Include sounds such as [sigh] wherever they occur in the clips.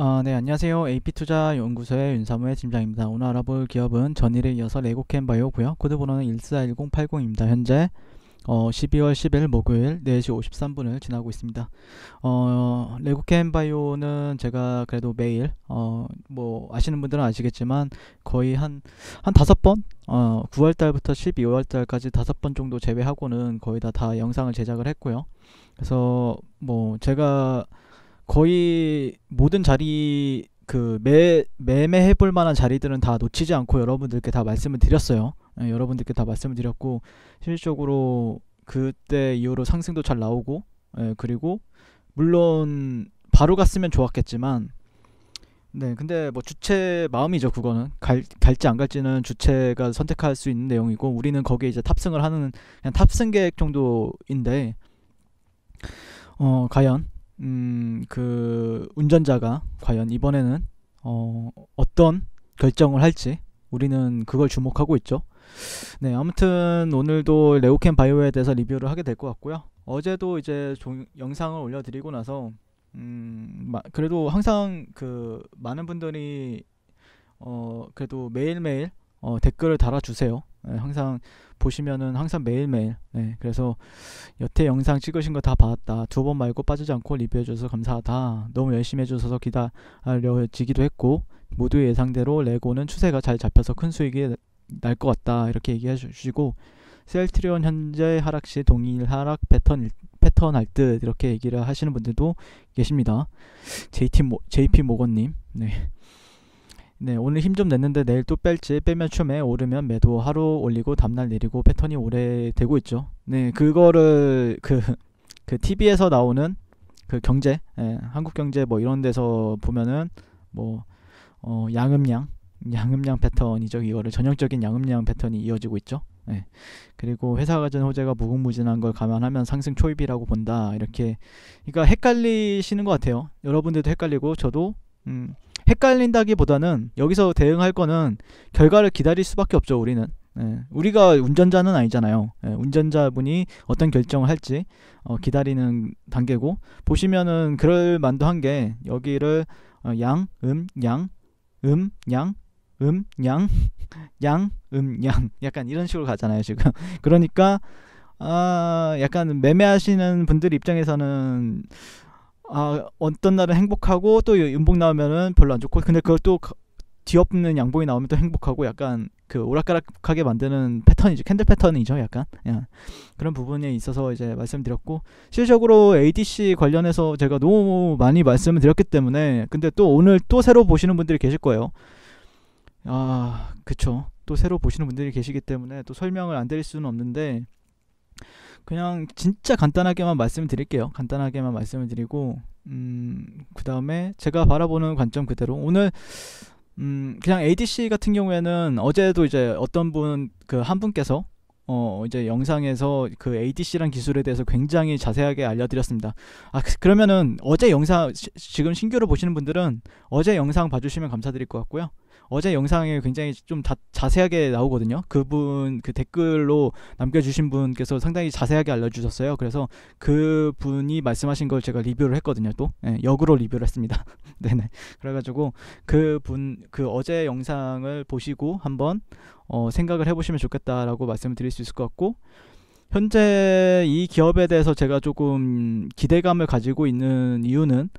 아, 네, 안녕하세요. AP투자연구소의 윤사무의 팀장입니다. 오늘 알아볼 기업은 전일에 이어서 레고캠 바이오고요. 코드번호는 141080입니다. 현재 어, 12월 10일 목요일 4시 53분을 지나고 있습니다. 어, 레고캠 바이오는 제가 그래도 매일 어, 뭐 아시는 분들은 아시겠지만 거의 한 한 다섯 번 어, 9월 달부터 12월 달까지 다섯 번 정도 제외하고는 거의 다 다 영상을 제작을 했고요. 그래서 뭐 제가 거의 모든 자리 그 매, 매매해 볼 만한 자리들은 다 놓치지 않고 여러분들께 다 말씀을 드렸어요. 예, 여러분들께 다 말씀을 드렸고 실질적으로 그때 이후로 상승도 잘 나오고 예, 그리고 물론 바로 갔으면 좋았겠지만 네 근데 뭐 주체 마음이죠 그거는 갈, 갈지 안 갈지는 주체가 선택할 수 있는 내용이고 우리는 거기에 이제 탑승을 하는 그냥 탑승 계획 정도인데 어 과연 음, 그 운전자가 과연 이번에는 어, 어떤 결정을 할지 우리는 그걸 주목하고 있죠. 네, 아무튼 오늘도 레오캠 바이오에 대해서 리뷰를 하게 될 것 같고요. 어제도 이제 종, 영상을 올려드리고 나서 음, 마, 그래도 항상 그 많은 분들이 어, 그래도 매일매일 어, 댓글을 달아주세요. 예, 항상 보시면은 항상 매일매일 네, 그래서 여태 영상 찍으신 거 다 봤다 두 번 말고 빠지지 않고 리뷰해 주셔서 감사하다 너무 열심히 해주셔서 기다려지기도 했고 모두의 예상대로 레고는 추세가 잘 잡혀서 큰 수익이 날 것 같다 이렇게 얘기해 주시고 셀트리온 현재 하락 시 동일 하락 패턴 패턴 할듯 이렇게 얘기를 하시는 분들도 계십니다 JT 모, JP 모건님 네 네, 오늘 힘 좀 냈는데 내일 또 뺄지 빼면 춤에 오르면 매도 하루 올리고 다음날 내리고 패턴이 오래 되고 있죠. 네, 그거를 그, 그 TV에서 나오는 그 경제, 예, 한국 경제 뭐 이런 데서 보면은 뭐 어, 양음양, 양음양 패턴이죠. 이거를 전형적인 양음양 패턴이 이어지고 있죠. 예. 그리고 회사가 가진 호재가 무궁무진한 걸 감안하면 상승 초입이라고 본다. 이렇게 그러니까 헷갈리시는 것 같아요. 여러분들도 헷갈리고 저도 음. 헷갈린다기보다는 여기서 대응할 거는 결과를 기다릴 수밖에 없죠 우리는 예, 우리가 운전자는 아니잖아요. 예, 운전자분이 어떤 결정을 할지 어, 기다리는 단계고 보시면은 그럴 만도 한 게 여기를 어, 양, 음, 양, 음, 양, 음, 양, [laughs] 양, 음, 양 약간 이런 식으로 가잖아요 지금. [laughs] 그러니까 아, 약간 매매하시는 분들 입장에서는 아 어떤 날은 행복하고 또 음복 나오면은 별로 안 좋고 근데 그걸 또 뒤엎는 양복이 나오면 또 행복하고 약간 그 오락가락하게 만드는 패턴이죠 캔들 패턴이죠 약간 예. 그런 부분에 있어서 이제 말씀드렸고 실질적으로 ADC 관련해서 제가 너무 많이 말씀을 드렸기 때문에 근데 또 오늘 또 새로 보시는 분들이 계실 거예요 아 그쵸 또 새로 보시는 분들이 계시기 때문에 또 설명을 안 드릴 수는 없는데 그냥 진짜 간단하게만 말씀드릴게요. 을 간단하게만 말씀을 드리고 음, 그다음에 제가 바라보는 관점 그대로 오늘 음, 그냥 ADC 같은 경우에는 어제도 이제 어떤 분 그 한 분께서 어, 이제 영상에서 그 ADC란 기술에 대해서 굉장히 자세하게 알려드렸습니다. 아, 그, 그러면은 어제 영상, 시, 지금 신규로 보시는 분들은 어제 영상 봐주시면 감사드릴 것 같고요. 어제 영상에 굉장히 좀 다, 자세하게 나오거든요. 그분 그 댓글로 남겨주신 분께서 상당히 자세하게 알려주셨어요. 그래서 그 분이 말씀하신 걸 제가 리뷰를 했거든요. 또 네, 역으로 리뷰를 했습니다. [laughs] 네네. 그래가지고 그분 그 어제 영상을 보시고 한번 어, 생각을 해보시면 좋겠다라고 말씀을 드릴 수 있을 것 같고. 현재 이 기업에 대해서 제가 조금 기대감을 가지고 있는 이유는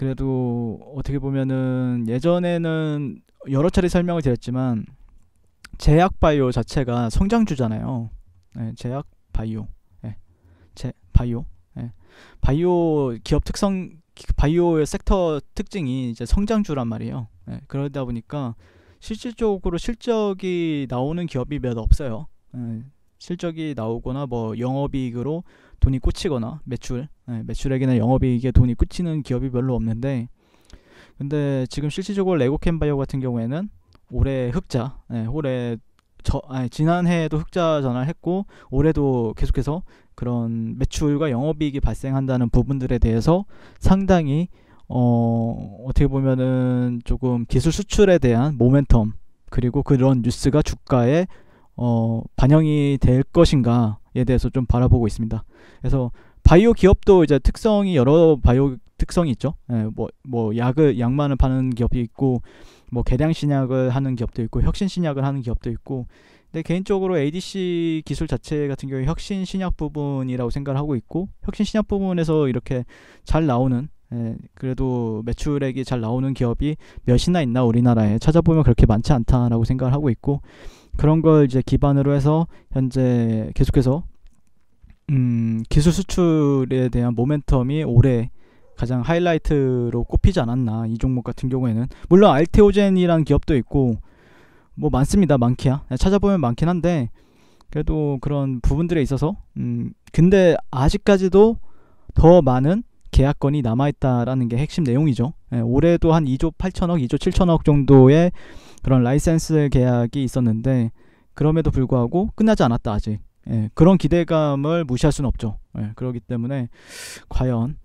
그래도 어떻게 보면은 예전에는 여러 차례 설명을 드렸지만 제약 바이오 자체가 성장주잖아요. 네, 제약 바이오, 네. 제 바이오, 네. 바이오 기업 특성 바이오의 섹터 특징이 이제 성장주란 말이에요. 네, 그러다 보니까 실질적으로 실적이 나오는 기업이 몇 없어요. 네, 실적이 나오거나 뭐 영업이익으로 돈이 꽂히거나 매출, 네, 매출액이나 영업이익에 돈이 꽂히는 기업이 별로 없는데 근데 지금 실질적으로 레고캠바이오 같은 경우에는 올해 흑자, 네, 올해 저, 아니, 지난해에도 흑자 전환했고 올해도 계속해서 그런 매출과 영업이익이 발생한다는 부분들에 대해서 상당히 어, 어떻게 보면은 조금 기술 수출에 대한 모멘텀 그리고 그런 뉴스가 주가에 어, 반영이 될 것인가 에 대해서 좀 바라보고 있습니다. 그래서 바이오 기업도 이제 특성이 여러 바이오 특성이 있죠. 예, 뭐, 뭐 약을 약만을 파는 기업이 있고 뭐 개량 신약을 하는 기업도 있고 혁신 신약을 하는 기업도 있고 근데 개인적으로 ADC 기술 자체 같은 경우에 혁신 신약 부분이라고 생각을 하고 있고 혁신 신약 부분에서 이렇게 잘 나오는 예, 그래도 매출액이 잘 나오는 기업이 몇이나 있나 우리나라에 찾아보면 그렇게 많지 않다라고 생각을 하고 있고 그런 걸 이제 기반으로 해서 현재 계속해서 음, 기술 수출에 대한 모멘텀이 올해 가장 하이라이트로 꼽히지 않았나 이 종목 같은 경우에는 물론 알테오젠이라는 기업도 있고 뭐 많습니다 많기야 네, 찾아보면 많긴 한데 그래도 그런 부분들에 있어서 음 근데 아직까지도 더 많은 계약건이 남아있다라는 게 핵심 내용이죠. 예, 올해도 한 2조 8천억, 2조 7천억 정도의 그런 라이센스 계약이 있었는데 그럼에도 불구하고 끝나지 않았다 아직. 예, 그런 기대감을 무시할 수는 없죠. 예, 그렇기 때문에 과연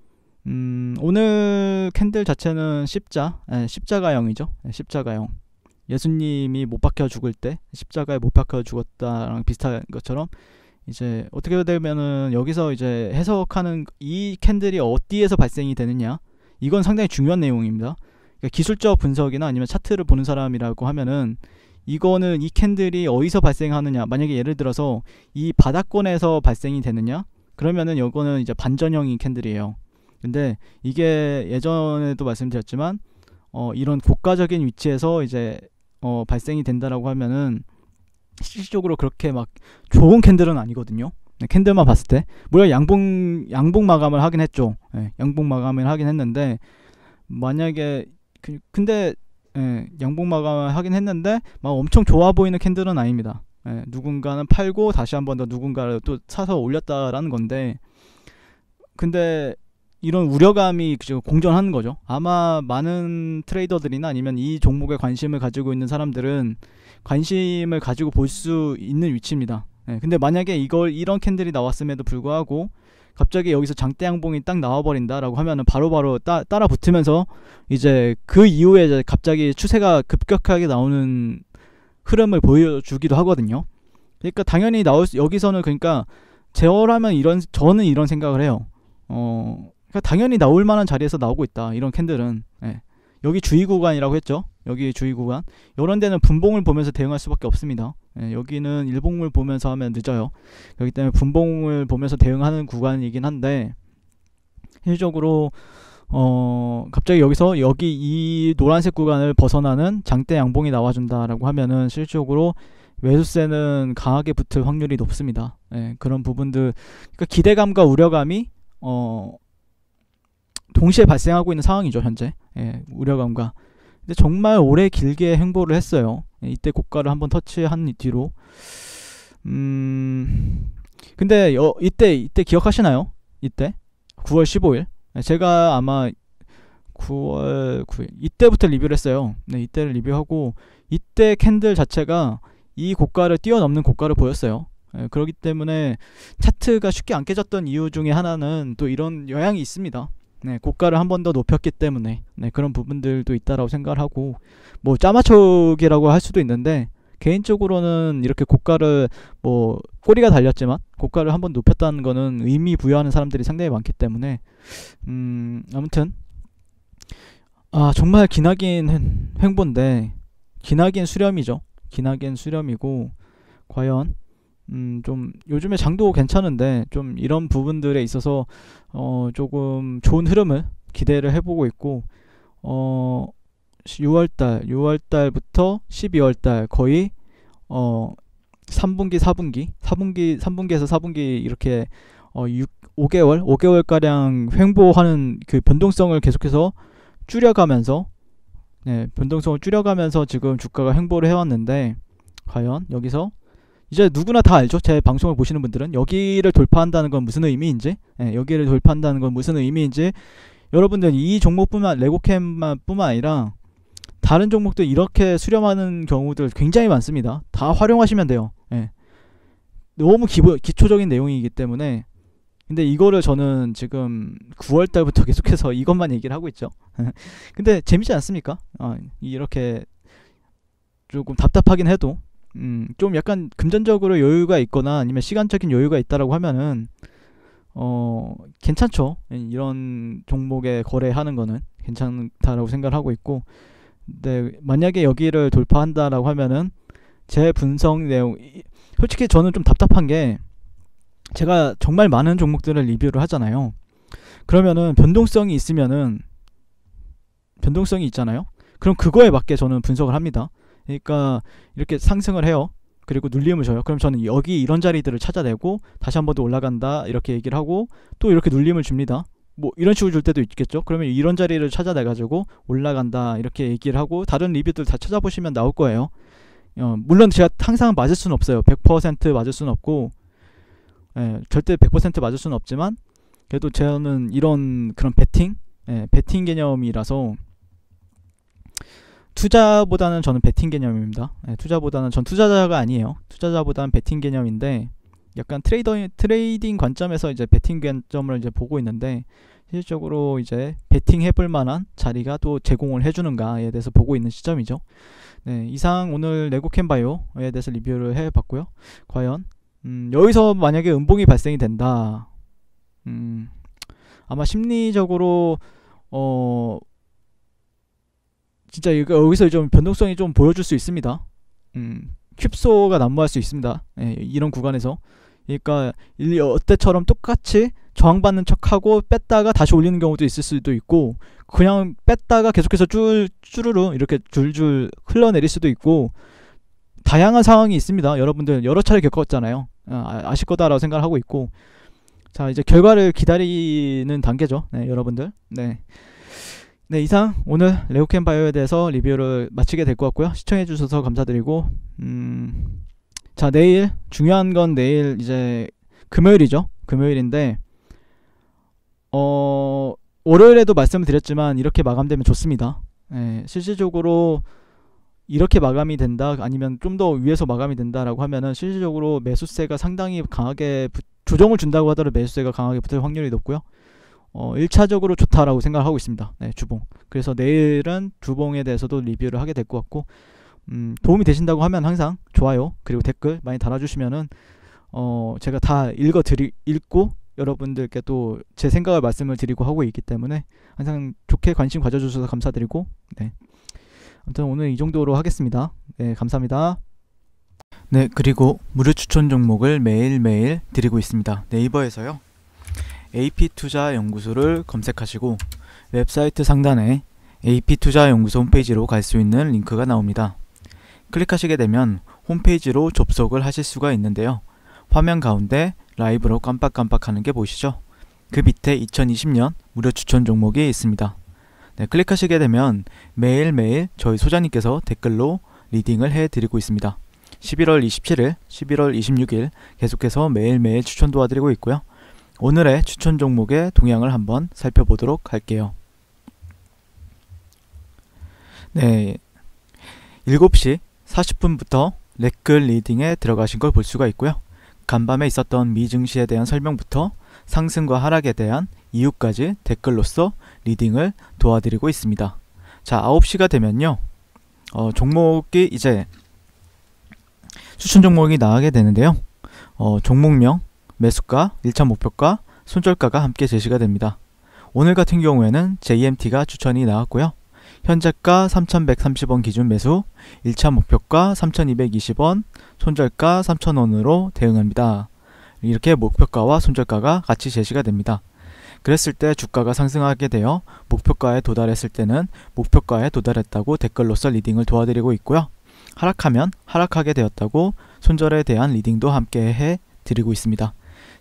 음, 오늘 캔들 자체는 십자, 예, 십자가형이죠. 예, 십자가형. 예수님이 못 박혀 죽을 때 십자가에 못 박혀 죽었다랑 비슷한 것처럼 이제 어떻게 되면은 여기서 이제 해석하는 이 캔들이 어디에서 발생이 되느냐 이건 상당히 중요한 내용입니다. 그러니까 기술적 분석이나 아니면 차트를 보는 사람이라고 하면은 이거는 이 캔들이 어디서 발생하느냐 만약에 예를 들어서 이 바닥권에서 발생이 되느냐 그러면은 이거는 이제 반전형인 캔들이에요. 근데 이게 예전에도 말씀드렸지만 어 이런 고가적인 위치에서 이제 어 발생이 된다라고 하면은 실질적으로 그렇게 막 좋은 캔들은 아니거든요. 네, 캔들만 봤을 때 물론 양봉 양봉 마감을 하긴 했죠. 네, 양봉 마감을 하긴 했는데 만약에 그, 근데 예, 양봉 마감을 하긴 했는데 막 엄청 좋아 보이는 캔들은 아닙니다. 예, 누군가는 팔고 다시 한 번 더 누군가를 또 사서 올렸다라는 건데 근데 이런 우려감이 그 공존하는 거죠. 아마 많은 트레이더들이나 아니면 이 종목에 관심을 가지고 있는 사람들은 관심을 가지고 볼 수 있는 위치입니다. 네, 근데 만약에 이걸 이런 캔들이 나왔음에도 불구하고 갑자기 여기서 장대 양봉이 딱 나와버린다라고 하면은 바로바로 따, 따라 붙으면서 이제 그 이후에 이제 갑자기 추세가 급격하게 나오는 흐름을 보여주기도 하거든요. 그러니까 당연히 나올 수, 여기서는 그러니까 제어라면 이런 저는 이런 생각을 해요. 어 그러니까 당연히 나올 만한 자리에서 나오고 있다. 이런 캔들은 예. 여기 주의 구간이라고 했죠. 여기 주의 구간 이런 데는 분봉을 보면서 대응할 수밖에 없습니다. 예, 여기는 일봉을 보면서 하면 늦어요. 여기 때문에 분봉을 보면서 대응하는 구간이긴 한데 실적으로어 갑자기 여기서 여기 이 노란색 구간을 벗어나는 장대 양봉이 나와준다라고 하면은 실질적으로 외수세는 강하게 붙을 확률이 높습니다. 예, 그런 부분들 그러니까 기대감과 우려감이 어 동시에 발생하고 있는 상황이죠 현재 예, 우려감과 근데 정말 오래 길게 행보를 했어요 예, 이때 고가를 한번 터치한 뒤로 음 근데 여, 이때 이때 기억하시나요 이때 9월 15일 예, 제가 아마 9월 9일 이때부터 리뷰를 했어요 네 이때를 리뷰하고 이때 캔들 자체가 이 고가를 뛰어넘는 고가를 보였어요 예, 그렇기 때문에 차트가 쉽게 안 깨졌던 이유 중에 하나는 또 이런 영향이 있습니다 네, 고가를 한 번 더 높였기 때문에 네, 그런 부분들도 있다라고 생각을 하고 뭐 짜맞춰기라고 할 수도 있는데 개인적으로는 이렇게 고가를 뭐 꼬리가 달렸지만 고가를 한 번 높였다는 거는 의미 부여하는 사람들이 상당히 많기 때문에 음 아무튼 아 정말 기나긴 횡보인데 기나긴 수렴이죠 기나긴 수렴이고 과연 음, 좀 요즘에 장도 괜찮은데 좀 이런 부분들에 있어서 어, 조금 좋은 흐름을 기대를 해보고 있고 어, 6월달, 6월달부터 12월달 거의 어, 3분기, 4분기, 4분기, 3분기에서 4분기 이렇게 어, 6, 5개월, 5개월 가량 횡보하는 그 변동성을 계속해서 줄여가면서 네, 변동성을 줄여가면서 지금 주가가 횡보를 해왔는데 과연 여기서 이제 누구나 다 알죠. 제 방송을 보시는 분들은 여기를 돌파한다는 건 무슨 의미인지, 예, 여기를 돌파한다는 건 무슨 의미인지 여러분들 이 종목뿐만 레고캠뿐만 만 아니라 다른 종목도 이렇게 수렴하는 경우들 굉장히 많습니다. 다 활용하시면 돼요. 예. 너무 기부 기초적인 내용이기 때문에 근데 이거를 저는 지금 9월 달부터 [laughs] 계속해서 이것만 얘기를 하고 있죠. [laughs] 근데 재밌지 않습니까? 어, 이렇게 조금 답답하긴 해도 음, 좀 약간 금전적으로 여유가 있거나 아니면 시간적인 여유가 있다라고 하면은 어, 괜찮죠. 이런 종목에 거래하는 거는 괜찮다라고 생각을 하고 있고 근데 네, 만약에 여기를 돌파한다라고 하면은 제 분석 내용 솔직히 저는 좀 답답한 게 제가 정말 많은 종목들을 리뷰를 하잖아요. 그러면은 변동성이 있으면은 변동성이 있잖아요. 그럼 그거에 맞게 저는 분석을 합니다. 그러니까 이렇게 상승을 해요. 그리고 눌림을 줘요. 그럼 저는 여기 이런 자리들을 찾아내고 다시 한 번 더 올라간다 이렇게 얘기를 하고 또 이렇게 눌림을 줍니다. 뭐 이런 식으로 줄 때도 있겠죠. 그러면 이런 자리를 찾아내 가지고 올라간다 이렇게 얘기를 하고 다른 리뷰들 다 찾아보시면 나올 거예요. 어, 물론 제가 항상 맞을 수는 없어요. 100% 맞을 수는 없고 예, 절대 100% 맞을 수는 없지만 그래도 저는 이런 그런 베팅 예, 베팅 개념이라서 투자보다는 저는 베팅 개념입니다. 네, 투자보다는 전 투자자가 아니에요. 투자자보다는 베팅 개념인데 약간 트레이더 트레이딩 관점에서 이제 베팅 개념을 이제 보고 있는데 실질적으로 이제 베팅 해볼 만한 자리가 또 제공을 해주는가에 대해서 보고 있는 시점이죠. 네, 이상 오늘 레고캔바이오에 대해서 리뷰를 해봤고요. 과연 음, 여기서 만약에 음봉이 발생이 된다. 음, 아마 심리적으로 어 진짜 여기서 좀 변동성이 좀 보여줄 수 있습니다. 음, 큐소가 난무할 수 있습니다. 예, 이런 구간에서. 그러니까 어때처럼 똑같이 저항받는 척하고 뺐다가 다시 올리는 경우도 있을 수도 있고 그냥 뺐다가 계속해서 줄 쭈르르 이렇게 줄줄 흘러내릴 수도 있고 다양한 상황이 있습니다. 여러분들 여러 차례 겪었잖아요. 아, 아실 거다라고 생각을 하고 있고 자 이제 결과를 기다리는 단계죠. 네, 여러분들. 네. 네, 이상 오늘 레오캔 바이오에 대해서 리뷰를 마치게 될 것 같고요. 시청해 주셔서 감사드리고 음. 자, 내일 중요한 건 내일 이제 금요일이죠. 금요일인데 어, 월요일에도 말씀을 드렸지만 이렇게 마감되면 좋습니다. 예, 실질적으로 이렇게 마감이 된다 아니면 좀 더 위에서 마감이 된다라고 하면은 실질적으로 매수세가 상당히 강하게 부, 조정을 준다고 하더라도 매수세가 강하게 붙을 확률이 높고요. 어, 1차적으로 좋다라고 생각하고 있습니다. 네, 주봉. 그래서 내일은 주봉에 대해서도 리뷰를 하게 될 것 같고 음, 도움이 되신다고 하면 항상 좋아요 그리고 댓글 많이 달아주시면은 어, 제가 다 읽어 드리 읽고 여러분들께 또제 생각을 말씀을 드리고 하고 있기 때문에 항상 좋게 관심 가져주셔서 감사드리고 네. 아무튼 오늘 이 정도로 하겠습니다. 네, 감사합니다. 네, 그리고 무료 추천 종목을 매일매일 드리고 있습니다. 네이버에서요. AP투자연구소를 검색하시고 웹사이트 상단에 AP투자연구소 홈페이지로 갈 수 있는 링크가 나옵니다. 클릭하시게 되면 홈페이지로 접속을 하실 수가 있는데요. 화면 가운데 라이브로 깜빡깜빡하는 게 보이시죠? 그 밑에 2020년 무료 추천 종목이 있습니다. 네, 클릭하시게 되면 매일매일 저희 소장님께서 댓글로 리딩을 해드리고 있습니다. 11월 27일, 11월 26일 계속해서 매일매일 추천 도와드리고 있고요. 오늘의 추천 종목의 동향을 한번 살펴보도록 할게요. 네. 7시 40분부터 레클 리딩에 들어가신 걸 볼 수가 있고요. 간밤에 있었던 미 증시에 대한 설명부터 상승과 하락에 대한 이유까지 댓글로써 리딩을 도와드리고 있습니다. 자, 9시가 되면요. 어, 종목이 이제 추천 종목이 나가게 되는데요. 어, 종목명, 매수가, 1차 목표가, 손절가가 함께 제시가 됩니다. 오늘 같은 경우에는 JMT가 추천이 나왔고요. 현재가 3,130원 기준 매수, 1차 목표가 3,220원, 손절가 3,000원으로 대응합니다. 이렇게 목표가와 손절가가 같이 제시가 됩니다. 그랬을 때 주가가 상승하게 되어 목표가에 도달했을 때는 목표가에 도달했다고 댓글로써 리딩을 도와드리고 있고요. 하락하면 하락하게 되었다고 손절에 대한 리딩도 함께 해 드리고 있습니다.